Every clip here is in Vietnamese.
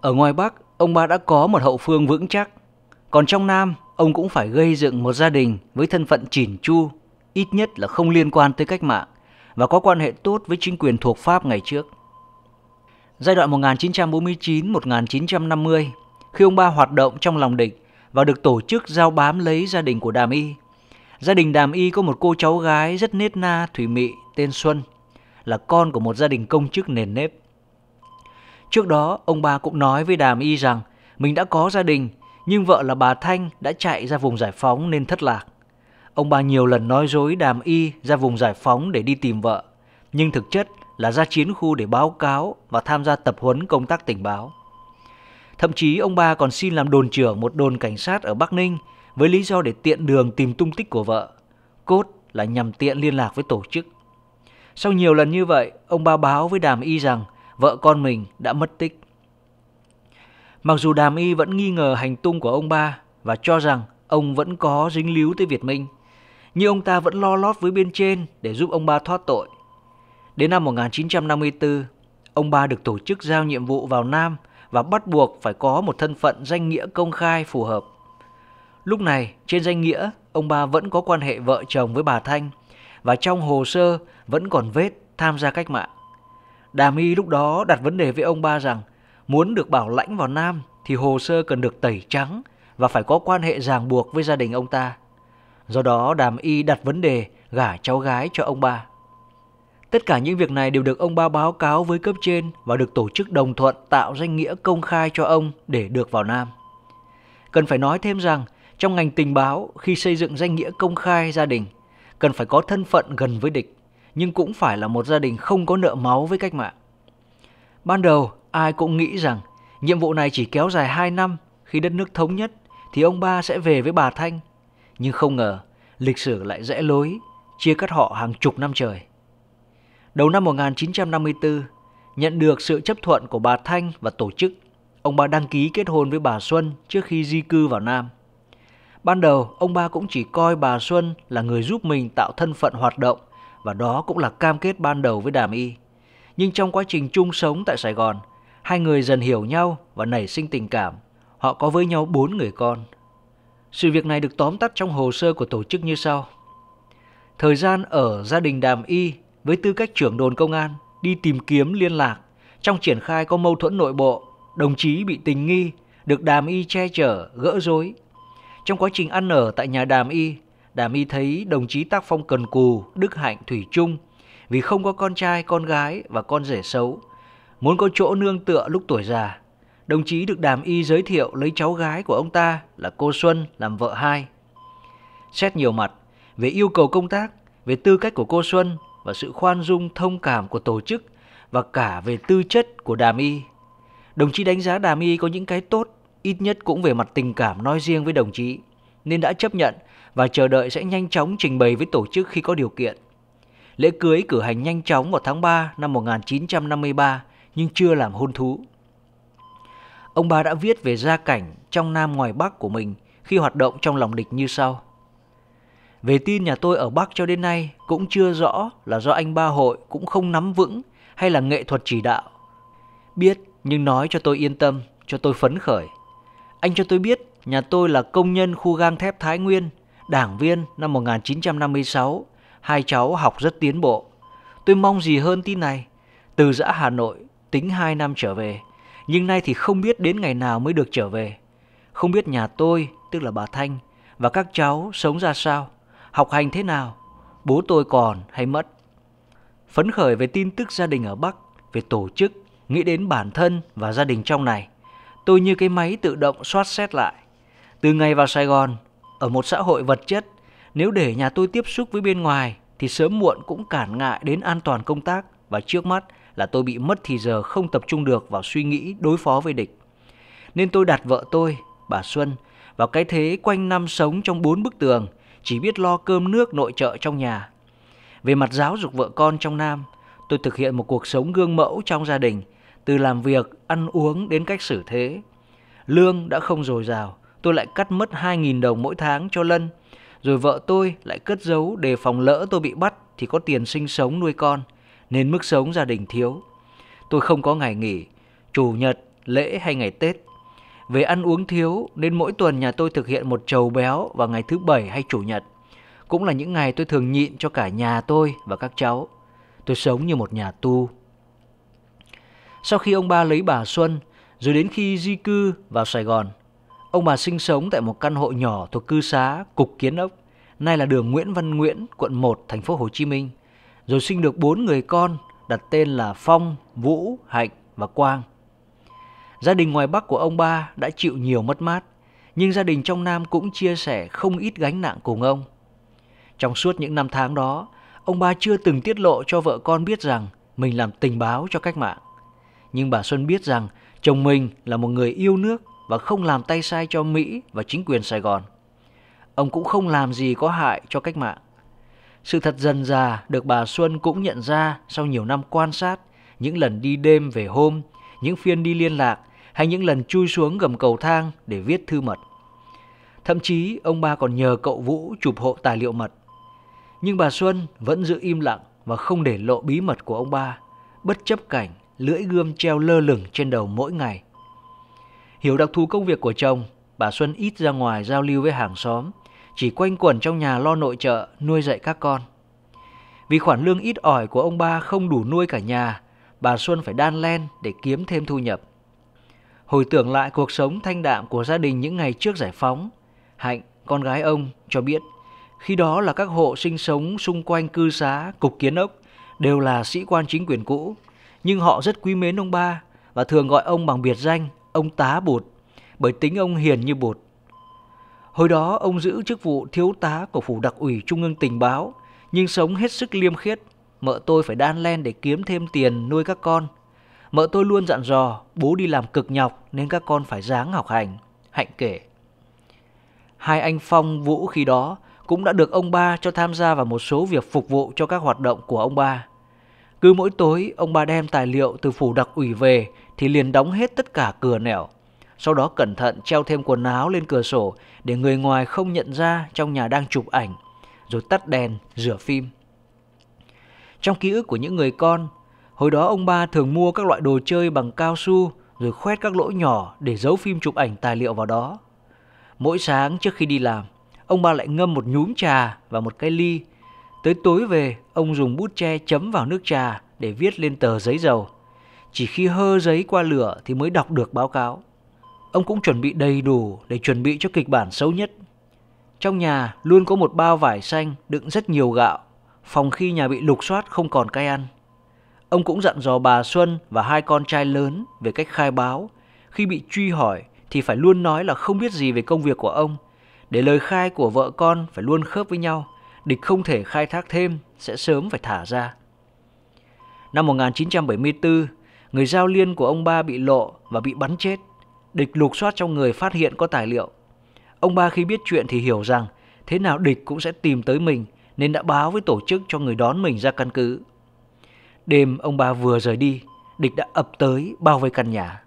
Ở ngoài Bắc, ông ba đã có một hậu phương vững chắc. Còn trong Nam, ông cũng phải gây dựng một gia đình với thân phận chỉn chu, ít nhất là không liên quan tới cách mạng và có quan hệ tốt với chính quyền thuộc Pháp ngày trước. Giai đoạn 1949-1950, khi ông ba hoạt động trong lòng địch và được tổ chức giao bám lấy gia đình của Đàm Y, gia đình Đàm Y có một cô cháu gái rất nết na thủy mị tên Xuân, là con của một gia đình công chức nền nếp. Trước đó, ông bà cũng nói với Đàm Y rằng mình đã có gia đình, nhưng vợ là bà Thanh đã chạy ra vùng giải phóng nên thất lạc. Ông bà nhiều lần nói dối Đàm Y ra vùng giải phóng để đi tìm vợ, nhưng thực chất là ra chiến khu để báo cáo và tham gia tập huấn công tác tình báo. Thậm chí ông ba còn xin làm đồn trưởng một đồn cảnh sát ở Bắc Ninh với lý do để tiện đường tìm tung tích của vợ, cốt là nhằm tiện liên lạc với tổ chức. Sau nhiều lần như vậy, ông ba báo với Đàm Y rằng vợ con mình đã mất tích. Mặc dù Đàm Y vẫn nghi ngờ hành tung của ông ba và cho rằng ông vẫn có dính líu tới Việt Minh, nhưng ông ta vẫn lo lót với bên trên để giúp ông ba thoát tội. Đến năm 1954, ông ba được tổ chức giao nhiệm vụ vào Nam và bắt buộc phải có một thân phận danh nghĩa công khai phù hợp. Lúc này, trên danh nghĩa, ông ba vẫn có quan hệ vợ chồng với bà Thanh và trong hồ sơ vẫn còn vết tham gia cách mạng. Đàm Y lúc đó đặt vấn đề với ông ba rằng muốn được bảo lãnh vào Nam thì hồ sơ cần được tẩy trắng và phải có quan hệ ràng buộc với gia đình ông ta. Do đó Đàm Y đặt vấn đề gả cháu gái cho ông ba. Tất cả những việc này đều được ông ba báo cáo với cấp trên và được tổ chức đồng thuận tạo danh nghĩa công khai cho ông để được vào Nam. Cần phải nói thêm rằng trong ngành tình báo khi xây dựng danh nghĩa công khai gia đình cần phải có thân phận gần với địch nhưng cũng phải là một gia đình không có nợ máu với cách mạng. Ban đầu, ai cũng nghĩ rằng nhiệm vụ này chỉ kéo dài 2 năm khi đất nước thống nhất thì ông ba sẽ về với bà Thanh. Nhưng không ngờ, lịch sử lại rẽ lối, chia cắt họ hàng chục năm trời. Đầu năm 1954, nhận được sự chấp thuận của bà Thanh và tổ chức, ông ba đăng ký kết hôn với bà Xuân trước khi di cư vào Nam. Ban đầu, ông ba cũng chỉ coi bà Xuân là người giúp mình tạo thân phận hoạt động và đó cũng là cam kết ban đầu với Đàm Y. Nhưng trong quá trình chung sống tại Sài Gòn, hai người dần hiểu nhau và nảy sinh tình cảm. Họ có với nhau bốn người con. Sự việc này được tóm tắt trong hồ sơ của tổ chức như sau. Thời gian ở gia đình Đàm Y với tư cách trưởng đồn công an đi tìm kiếm liên lạc. Trong triển khai có mâu thuẫn nội bộ, đồng chí bị tình nghi, được Đàm Y che chở, gỡ rối. Trong quá trình ăn ở tại nhà Đàm Y, Đàm y thấy đồng chí tác phong cần cù, đức hạnh thủy chung, vì không có con trai, con gái và con rể xấu. Muốn có chỗ nương tựa lúc tuổi già, đồng chí được đàm y giới thiệu lấy cháu gái của ông ta là cô Xuân làm vợ hai. Xét nhiều mặt, về yêu cầu công tác, về tư cách của cô Xuân và sự khoan dung thông cảm của tổ chức và cả về tư chất của đàm y. Đồng chí đánh giá đàm y có những cái tốt, ít nhất cũng về mặt tình cảm nói riêng với đồng chí, nên đã chấp nhận và chờ đợi sẽ nhanh chóng trình bày với tổ chức khi có điều kiện. Lễ cưới cử hành nhanh chóng vào tháng 3 năm 1953 nhưng chưa làm hôn thú. Ông bà đã viết về gia cảnh trong Nam ngoài Bắc của mình khi hoạt động trong lòng địch như sau. Về tin nhà tôi ở Bắc cho đến nay cũng chưa rõ là do anh ba hội cũng không nắm vững hay là nghệ thuật chỉ đạo. Biết nhưng nói cho tôi yên tâm, cho tôi phấn khởi. Anh cho tôi biết nhà tôi là công nhân khu gang thép Thái Nguyên đảng viên năm 1956, hai cháu học rất tiến bộ. Tôi mong gì hơn tin này. Từ giã Hà Nội, tính hai năm trở về, nhưng nay thì không biết đến ngày nào mới được trở về. Không biết nhà tôi, tức là bà Thanh, và các cháu sống ra sao, học hành thế nào, bố tôi còn hay mất. Phấn khởi về tin tức gia đình ở Bắc, về tổ chức, nghĩ đến bản thân và gia đình trong này. Tôi như cái máy tự động soát xét lại. Từ ngày vào Sài Gòn, ở một xã hội vật chất, nếu để nhà tôi tiếp xúc với bên ngoài thì sớm muộn cũng cản ngại đến an toàn công tác và trước mắt là tôi bị mất thì giờ không tập trung được vào suy nghĩ đối phó với địch. Nên tôi đặt vợ tôi, bà Xuân, vào cái thế quanh năm sống trong bốn bức tường, chỉ biết lo cơm nước nội trợ trong nhà. Về mặt giáo dục vợ con trong Nam, tôi thực hiện một cuộc sống gương mẫu trong gia đình, từ làm việc, ăn uống đến cách xử thế. Lương đã không dồi dào, tôi lại cắt mất 2.000 đồng mỗi tháng cho Lân. Rồi vợ tôi lại cất giấu để phòng lỡ tôi bị bắt thì có tiền sinh sống nuôi con, nên mức sống gia đình thiếu. Tôi không có ngày nghỉ, chủ nhật, lễ hay ngày Tết. Về ăn uống thiếu nên mỗi tuần nhà tôi thực hiện một trầu béo vào ngày thứ bảy hay chủ nhật. Cũng là những ngày tôi thường nhịn cho cả nhà tôi và các cháu. Tôi sống như một nhà tu. Sau khi ông ba lấy bà Xuân, rồi đến khi di cư vào Sài Gòn, Ông bà sinh sống tại một căn hộ nhỏ thuộc cư xá Cục Kiến Ốc, nay là đường Nguyễn Văn Nguyễn, quận 1, thành phố Hồ Chí Minh. Rồi sinh được bốn người con, đặt tên là Phong, Vũ, Hạnh và Quang. Gia đình ngoài Bắc của ông ba đã chịu nhiều mất mát, nhưng gia đình trong Nam cũng chia sẻ không ít gánh nặng cùng ông. Trong suốt những năm tháng đó, ông ba chưa từng tiết lộ cho vợ con biết rằng mình làm tình báo cho cách mạng. Nhưng bà Xuân biết rằng chồng mình là một người yêu nước và không làm tay sai cho Mỹ và chính quyền Sài Gòn. Ông cũng không làm gì có hại cho cách mạng. Sự thật dần già được bà Xuân cũng nhận ra sau nhiều năm quan sát, những lần đi đêm về hôm, những phiên đi liên lạc hay những lần chui xuống gầm cầu thang để viết thư mật. Thậm chí ông ba còn nhờ cậu Vũ chụp hộ tài liệu mật. Nhưng bà Xuân vẫn giữ im lặng và không để lộ bí mật của ông ba, bất chấp cảnh lưỡi gươm treo lơ lửng trên đầu mỗi ngày Hiểu đặc thù công việc của chồng, bà Xuân ít ra ngoài giao lưu với hàng xóm, chỉ quanh quẩn trong nhà lo nội trợ, nuôi dạy các con. Vì khoản lương ít ỏi của ông ba không đủ nuôi cả nhà, bà Xuân phải đan len để kiếm thêm thu nhập. Hồi tưởng lại cuộc sống thanh đạm của gia đình những ngày trước giải phóng, Hạnh, con gái ông, cho biết khi đó là các hộ sinh sống xung quanh cư xá, cục kiến ốc đều là sĩ quan chính quyền cũ, nhưng họ rất quý mến ông ba và thường gọi ông bằng biệt danh ông tá bột bởi tính ông hiền như bột. Hồi đó ông giữ chức vụ thiếu tá của phủ đặc ủy Trung ương tình báo nhưng sống hết sức liêm khiết. Mợ tôi phải đan len để kiếm thêm tiền nuôi các con. Mợ tôi luôn dặn dò bố đi làm cực nhọc nên các con phải ráng học hành. Hạnh kể. Hai anh Phong Vũ khi đó cũng đã được ông ba cho tham gia vào một số việc phục vụ cho các hoạt động của ông ba. Cứ mỗi tối ông bà đem tài liệu từ phủ đặc ủy về thì liền đóng hết tất cả cửa nẻo. Sau đó cẩn thận treo thêm quần áo lên cửa sổ để người ngoài không nhận ra trong nhà đang chụp ảnh, rồi tắt đèn, rửa phim. Trong ký ức của những người con, hồi đó ông ba thường mua các loại đồ chơi bằng cao su rồi khoét các lỗ nhỏ để giấu phim chụp ảnh tài liệu vào đó. Mỗi sáng trước khi đi làm, ông ba lại ngâm một nhúm trà và một cái ly Tới tối về, ông dùng bút tre chấm vào nước trà để viết lên tờ giấy dầu. Chỉ khi hơ giấy qua lửa thì mới đọc được báo cáo. Ông cũng chuẩn bị đầy đủ để chuẩn bị cho kịch bản xấu nhất. Trong nhà luôn có một bao vải xanh đựng rất nhiều gạo, phòng khi nhà bị lục soát không còn cay ăn. Ông cũng dặn dò bà Xuân và hai con trai lớn về cách khai báo. Khi bị truy hỏi thì phải luôn nói là không biết gì về công việc của ông, để lời khai của vợ con phải luôn khớp với nhau – địch không thể khai thác thêm sẽ sớm phải thả ra. Năm 1974, người giao liên của ông Ba bị lộ và bị bắn chết. Địch lục soát trong người phát hiện có tài liệu. Ông Ba khi biết chuyện thì hiểu rằng thế nào địch cũng sẽ tìm tới mình nên đã báo với tổ chức cho người đón mình ra căn cứ. Đêm ông Ba vừa rời đi, địch đã ập tới bao vây căn nhà.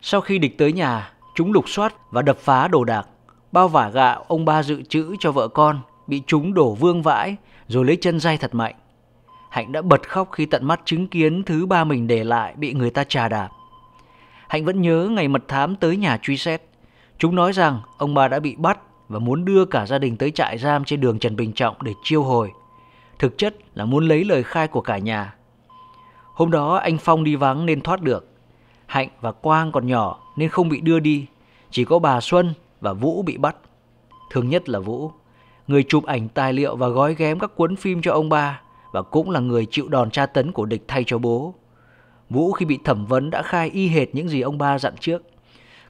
Sau khi địch tới nhà, chúng lục soát và đập phá đồ đạc, bao vả gạo ông Ba dự trữ cho vợ con bị chúng đổ vương vãi rồi lấy chân day thật mạnh. Hạnh đã bật khóc khi tận mắt chứng kiến thứ ba mình để lại bị người ta trà đạp. Hạnh vẫn nhớ ngày mật thám tới nhà truy xét. Chúng nói rằng ông bà đã bị bắt và muốn đưa cả gia đình tới trại giam trên đường Trần Bình Trọng để chiêu hồi. Thực chất là muốn lấy lời khai của cả nhà. Hôm đó anh Phong đi vắng nên thoát được. Hạnh và Quang còn nhỏ nên không bị đưa đi. Chỉ có bà Xuân và Vũ bị bắt. Thường nhất là Vũ người chụp ảnh tài liệu và gói ghém các cuốn phim cho ông ba và cũng là người chịu đòn tra tấn của địch thay cho bố. Vũ khi bị thẩm vấn đã khai y hệt những gì ông ba dặn trước.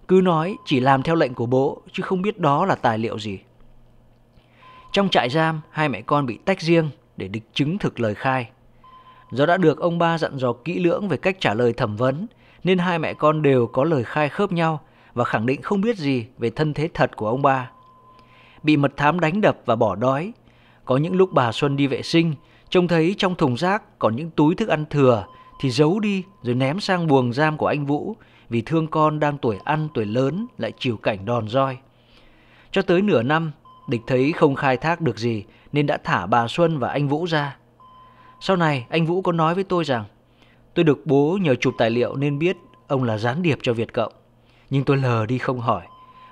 Cứ nói chỉ làm theo lệnh của bố chứ không biết đó là tài liệu gì. Trong trại giam, hai mẹ con bị tách riêng để địch chứng thực lời khai. Do đã được ông ba dặn dò kỹ lưỡng về cách trả lời thẩm vấn, nên hai mẹ con đều có lời khai khớp nhau và khẳng định không biết gì về thân thế thật của ông ba bị mật thám đánh đập và bỏ đói. Có những lúc bà Xuân đi vệ sinh, trông thấy trong thùng rác còn những túi thức ăn thừa thì giấu đi rồi ném sang buồng giam của anh Vũ vì thương con đang tuổi ăn tuổi lớn lại chịu cảnh đòn roi. Cho tới nửa năm, địch thấy không khai thác được gì nên đã thả bà Xuân và anh Vũ ra. Sau này anh Vũ có nói với tôi rằng tôi được bố nhờ chụp tài liệu nên biết ông là gián điệp cho Việt Cộng. Nhưng tôi lờ đi không hỏi.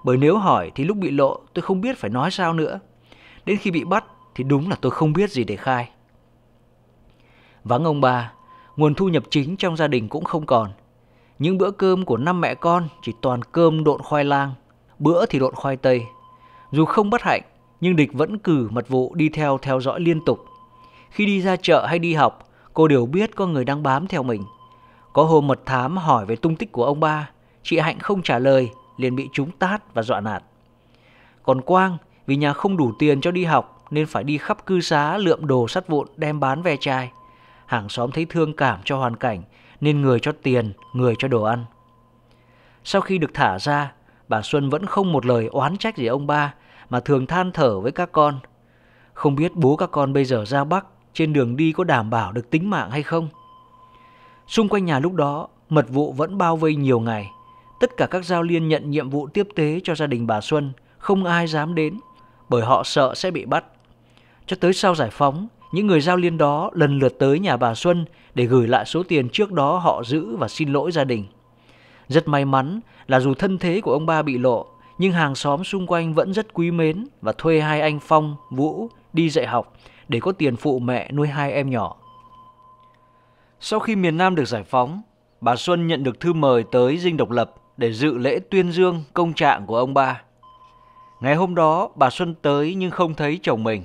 Bởi nếu hỏi thì lúc bị lộ tôi không biết phải nói sao nữa. Đến khi bị bắt thì đúng là tôi không biết gì để khai. Vắng ông bà, nguồn thu nhập chính trong gia đình cũng không còn. Những bữa cơm của năm mẹ con chỉ toàn cơm độn khoai lang, bữa thì độn khoai tây. Dù không bất hạnh, nhưng địch vẫn cử mật vụ đi theo theo dõi liên tục. Khi đi ra chợ hay đi học, cô đều biết có người đang bám theo mình. Có hôm mật thám hỏi về tung tích của ông ba, chị Hạnh không trả lời liền bị chúng tát và dọa nạt. Còn Quang vì nhà không đủ tiền cho đi học nên phải đi khắp cư xá lượm đồ sắt vụn đem bán ve chai. Hàng xóm thấy thương cảm cho hoàn cảnh nên người cho tiền, người cho đồ ăn. Sau khi được thả ra, bà Xuân vẫn không một lời oán trách gì ông ba mà thường than thở với các con. Không biết bố các con bây giờ ra Bắc trên đường đi có đảm bảo được tính mạng hay không? Xung quanh nhà lúc đó, mật vụ vẫn bao vây nhiều ngày. Tất cả các giao liên nhận nhiệm vụ tiếp tế cho gia đình bà Xuân, không ai dám đến bởi họ sợ sẽ bị bắt. Cho tới sau giải phóng, những người giao liên đó lần lượt tới nhà bà Xuân để gửi lại số tiền trước đó họ giữ và xin lỗi gia đình. Rất may mắn là dù thân thế của ông ba bị lộ, nhưng hàng xóm xung quanh vẫn rất quý mến và thuê hai anh Phong, Vũ đi dạy học để có tiền phụ mẹ nuôi hai em nhỏ. Sau khi miền Nam được giải phóng, bà Xuân nhận được thư mời tới Dinh Độc Lập để dự lễ tuyên dương công trạng của ông ba. Ngày hôm đó, bà Xuân tới nhưng không thấy chồng mình.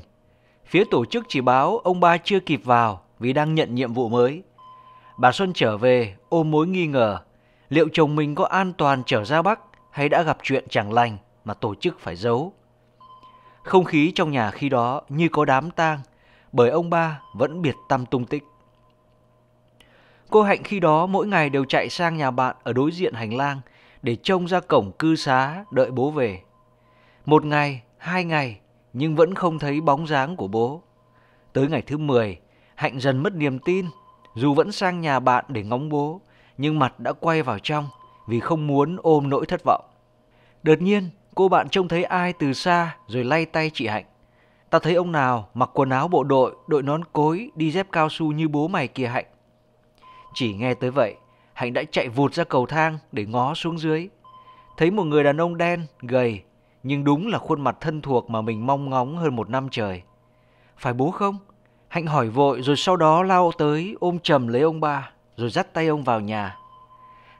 Phía tổ chức chỉ báo ông ba chưa kịp vào vì đang nhận nhiệm vụ mới. Bà Xuân trở về ôm mối nghi ngờ liệu chồng mình có an toàn trở ra Bắc hay đã gặp chuyện chẳng lành mà tổ chức phải giấu. Không khí trong nhà khi đó như có đám tang bởi ông ba vẫn biệt tâm tung tích. Cô Hạnh khi đó mỗi ngày đều chạy sang nhà bạn ở đối diện hành lang để trông ra cổng cư xá đợi bố về. Một ngày, hai ngày nhưng vẫn không thấy bóng dáng của bố. Tới ngày thứ 10, Hạnh dần mất niềm tin, dù vẫn sang nhà bạn để ngóng bố, nhưng mặt đã quay vào trong vì không muốn ôm nỗi thất vọng. Đột nhiên, cô bạn trông thấy ai từ xa rồi lay tay chị Hạnh. Ta thấy ông nào mặc quần áo bộ đội, đội nón cối, đi dép cao su như bố mày kìa Hạnh. Chỉ nghe tới vậy, Hạnh đã chạy vụt ra cầu thang để ngó xuống dưới. Thấy một người đàn ông đen, gầy, nhưng đúng là khuôn mặt thân thuộc mà mình mong ngóng hơn một năm trời. Phải bố không? Hạnh hỏi vội rồi sau đó lao tới ôm chầm lấy ông ba rồi dắt tay ông vào nhà.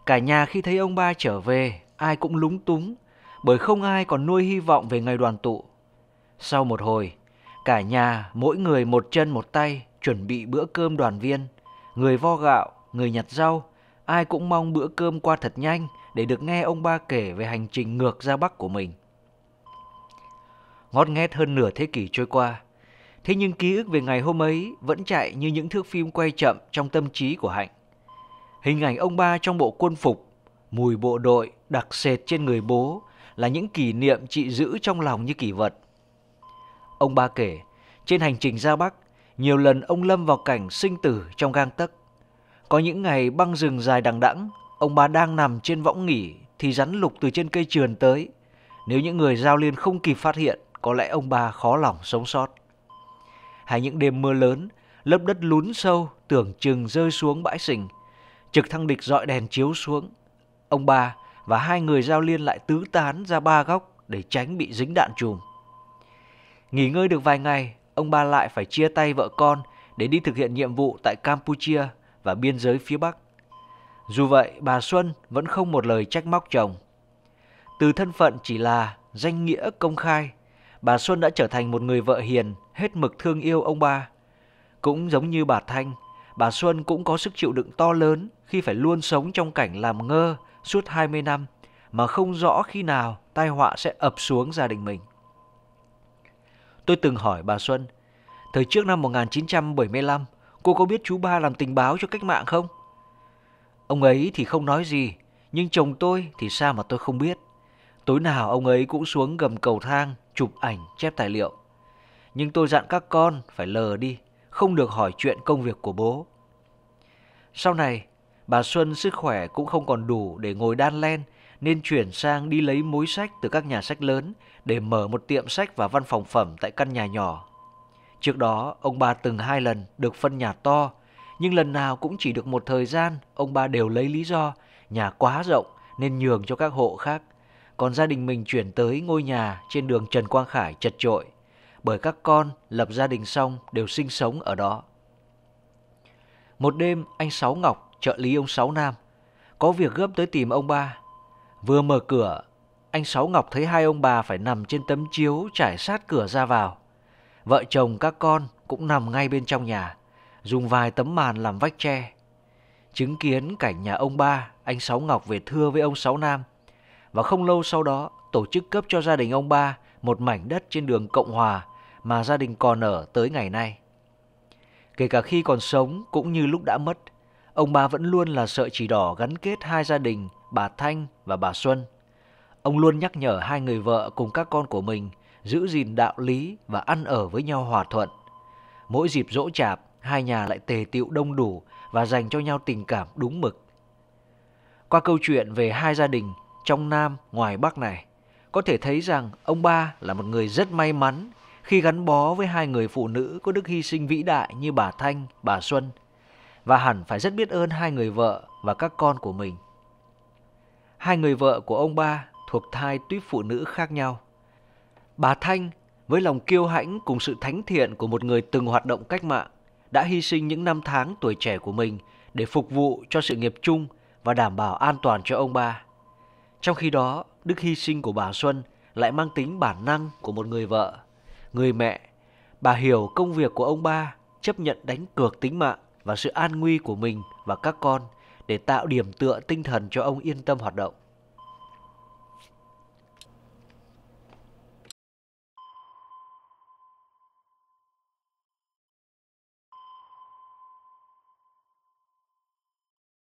Cả nhà khi thấy ông ba trở về ai cũng lúng túng bởi không ai còn nuôi hy vọng về ngày đoàn tụ. Sau một hồi, cả nhà mỗi người một chân một tay chuẩn bị bữa cơm đoàn viên, người vo gạo, người nhặt rau, ai cũng mong bữa cơm qua thật nhanh để được nghe ông ba kể về hành trình ngược ra Bắc của mình. Ngót nghét hơn nửa thế kỷ trôi qua, thế nhưng ký ức về ngày hôm ấy vẫn chạy như những thước phim quay chậm trong tâm trí của Hạnh. Hình ảnh ông ba trong bộ quân phục, mùi bộ đội đặc sệt trên người bố là những kỷ niệm chị giữ trong lòng như kỷ vật. Ông ba kể, trên hành trình ra Bắc, nhiều lần ông lâm vào cảnh sinh tử trong gang tấc. Có những ngày băng rừng dài đằng đẵng, ông bà đang nằm trên võng nghỉ thì rắn lục từ trên cây trườn tới. Nếu những người giao liên không kịp phát hiện, có lẽ ông bà khó lòng sống sót. Hay những đêm mưa lớn, lớp đất lún sâu tưởng chừng rơi xuống bãi sình. Trực thăng địch dọi đèn chiếu xuống. Ông bà và hai người giao liên lại tứ tán ra ba góc để tránh bị dính đạn chùm. Nghỉ ngơi được vài ngày, ông ba lại phải chia tay vợ con để đi thực hiện nhiệm vụ tại Campuchia và biên giới phía Bắc. Dù vậy, bà Xuân vẫn không một lời trách móc chồng. Từ thân phận chỉ là danh nghĩa công khai, bà Xuân đã trở thành một người vợ hiền, hết mực thương yêu ông ba. Cũng giống như bà Thanh, bà Xuân cũng có sức chịu đựng to lớn khi phải luôn sống trong cảnh làm ngơ suốt 20 năm mà không rõ khi nào tai họa sẽ ập xuống gia đình mình. Tôi từng hỏi bà Xuân, thời trước năm 1975, cô có biết chú ba làm tình báo cho cách mạng không? Ông ấy thì không nói gì, nhưng chồng tôi thì sao mà tôi không biết. Tối nào ông ấy cũng xuống gầm cầu thang, chụp ảnh, chép tài liệu. Nhưng tôi dặn các con phải lờ đi, không được hỏi chuyện công việc của bố. Sau này, bà Xuân sức khỏe cũng không còn đủ để ngồi đan len nên chuyển sang đi lấy mối sách từ các nhà sách lớn để mở một tiệm sách và văn phòng phẩm tại căn nhà nhỏ Trước đó, ông bà từng hai lần được phân nhà to, nhưng lần nào cũng chỉ được một thời gian, ông bà đều lấy lý do nhà quá rộng nên nhường cho các hộ khác. Còn gia đình mình chuyển tới ngôi nhà trên đường Trần Quang Khải chật trội, bởi các con lập gia đình xong đều sinh sống ở đó. Một đêm, anh Sáu Ngọc, trợ lý ông Sáu Nam, có việc gấp tới tìm ông ba. Vừa mở cửa, anh Sáu Ngọc thấy hai ông bà phải nằm trên tấm chiếu trải sát cửa ra vào. Vợ chồng các con cũng nằm ngay bên trong nhà, dùng vài tấm màn làm vách tre. Chứng kiến cảnh nhà ông ba, anh Sáu Ngọc về thưa với ông Sáu Nam. Và không lâu sau đó, tổ chức cấp cho gia đình ông ba một mảnh đất trên đường Cộng Hòa mà gia đình còn ở tới ngày nay. Kể cả khi còn sống cũng như lúc đã mất, ông ba vẫn luôn là sợi chỉ đỏ gắn kết hai gia đình, bà Thanh và bà Xuân. Ông luôn nhắc nhở hai người vợ cùng các con của mình – giữ gìn đạo lý và ăn ở với nhau hòa thuận. Mỗi dịp dỗ chạp, hai nhà lại tề tiệu đông đủ và dành cho nhau tình cảm đúng mực. Qua câu chuyện về hai gia đình trong Nam ngoài Bắc này, có thể thấy rằng ông ba là một người rất may mắn khi gắn bó với hai người phụ nữ có đức hy sinh vĩ đại như bà Thanh, bà Xuân và hẳn phải rất biết ơn hai người vợ và các con của mình. Hai người vợ của ông ba thuộc thai tuyếp phụ nữ khác nhau. Bà Thanh với lòng kiêu hãnh cùng sự thánh thiện của một người từng hoạt động cách mạng đã hy sinh những năm tháng tuổi trẻ của mình để phục vụ cho sự nghiệp chung và đảm bảo an toàn cho ông ba. Trong khi đó, đức hy sinh của bà Xuân lại mang tính bản năng của một người vợ, người mẹ. Bà hiểu công việc của ông ba, chấp nhận đánh cược tính mạng và sự an nguy của mình và các con để tạo điểm tựa tinh thần cho ông yên tâm hoạt động.